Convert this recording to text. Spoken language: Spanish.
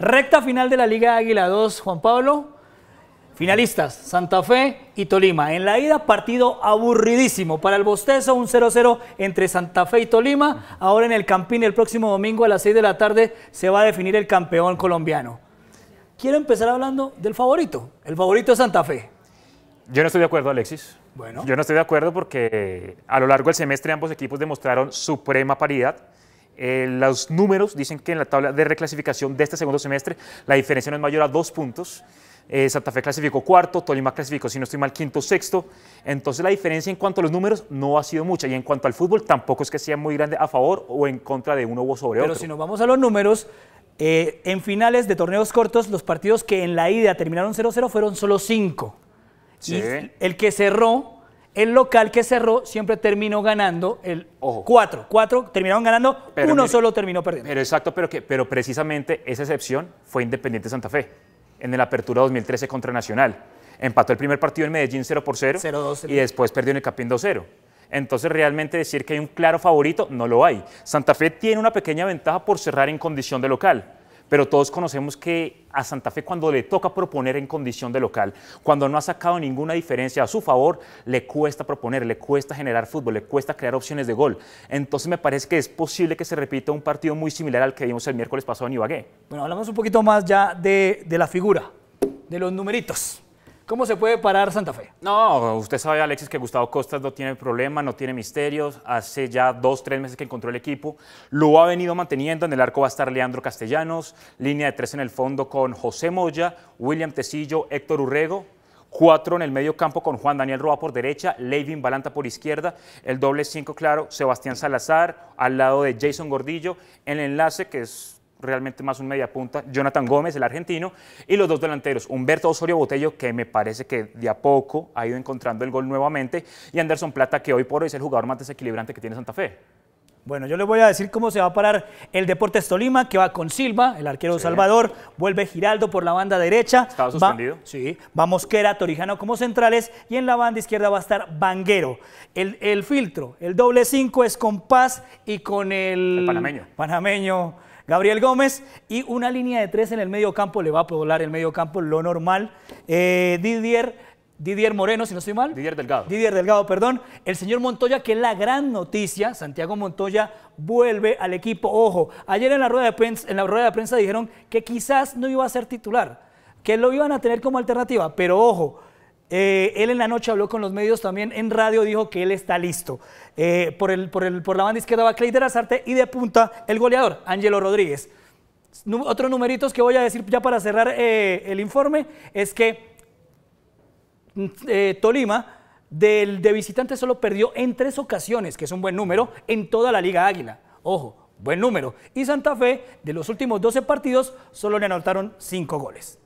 Recta final de la Liga Águila 2, Juan Pablo. Finalistas, Santa Fe y Tolima. En la ida, partido aburridísimo para el Bostezo, un 0-0 entre Santa Fe y Tolima. Ahora en el Campín, el próximo domingo a las 6 de la tarde, se va a definir el campeón colombiano. Quiero empezar hablando del favorito. El favorito es Santa Fe. Yo no estoy de acuerdo, Alexis. Bueno. Yo no estoy de acuerdo porque a lo largo del semestre ambos equipos demostraron suprema paridad eh, los números dicen que en la tabla de reclasificación de este segundo semestre la diferencia no es mayor a dos puntos. Eh, Santa Fe clasificó cuarto, Tolima clasificó, si no estoy mal, quinto, sexto. Entonces la diferencia en cuanto a los números no ha sido mucha y en cuanto al fútbol tampoco es que sea muy grande a favor o en contra de uno o sobre otro. Pero si nos vamos a los números, eh, en finales de torneos cortos los partidos que en la ida terminaron 0-0 fueron solo cinco. Y el que cerró el local que cerró siempre terminó ganando el cuatro. Cuatro terminaron ganando, uno solo terminó perdiendo. Pero exacto, pero, que, pero precisamente esa excepción fue Independiente Santa Fe en la Apertura 2013 contra Nacional. Empató el primer partido en Medellín 0 por 0, 0 y después perdió en el Capín 2-0. Entonces realmente decir que hay un claro favorito no lo hay. Santa Fe tiene una pequeña ventaja por cerrar en condición de local pero todos conocemos que a Santa Fe cuando le toca proponer en condición de local, cuando no ha sacado ninguna diferencia a su favor, le cuesta proponer, le cuesta generar fútbol, le cuesta crear opciones de gol. Entonces me parece que es posible que se repita un partido muy similar al que vimos el miércoles pasado en Ibagué. Bueno, hablamos un poquito más ya de, de la figura, de los numeritos. ¿Cómo se puede parar Santa Fe? No, usted sabe, Alexis, que Gustavo Costas no tiene problema, no tiene misterios. Hace ya dos, tres meses que encontró el equipo. Lo ha venido manteniendo. En el arco va a estar Leandro Castellanos. Línea de tres en el fondo con José Moya, William Tecillo, Héctor Urrego. Cuatro en el medio campo con Juan Daniel Roa por derecha, Levin Balanta por izquierda, el doble cinco, claro, Sebastián Salazar al lado de Jason Gordillo, el enlace que es realmente más un punta, Jonathan Gómez, el argentino, y los dos delanteros, Humberto Osorio Botello, que me parece que de a poco ha ido encontrando el gol nuevamente, y Anderson Plata, que hoy por hoy es el jugador más desequilibrante que tiene Santa Fe. Bueno, yo les voy a decir cómo se va a parar el Deportes Tolima, que va con Silva, el arquero de Salvador, vuelve Giraldo por la banda derecha. Estaba suspendido. Va, sí, va Mosquera, Torijano como centrales y en la banda izquierda va a estar Banguero. El, filtro, el doble cinco es con Paz y con el, panameño. panameño Gabriel Gómez y una línea de tres en el medio campo, le va a poblar el medio campo, lo normal. Eh, Didier Didier Moreno, si no estoy mal. Didier Delgado. Didier Delgado, perdón. El señor Montoya, que es la gran noticia, Santiago Montoya vuelve al equipo. Ojo, ayer en la rueda de prensa, en la rueda de prensa dijeron que quizás no iba a ser titular, que lo iban a tener como alternativa, pero ojo. Eh, él en la noche habló con los medios también en radio, dijo que él está listo. Eh, por, el, por, el, por la banda izquierda va Clayder Azarte y de punta el goleador, Ángelo Rodríguez. Otros numeritos que voy a decir ya para cerrar eh, el informe es que Mm, eh, Tolima del, de visitante solo perdió en tres ocasiones, que es un buen número, en toda la Liga Águila. Ojo, buen número. Y Santa Fe, de los últimos 12 partidos, solo le anotaron cinco goles.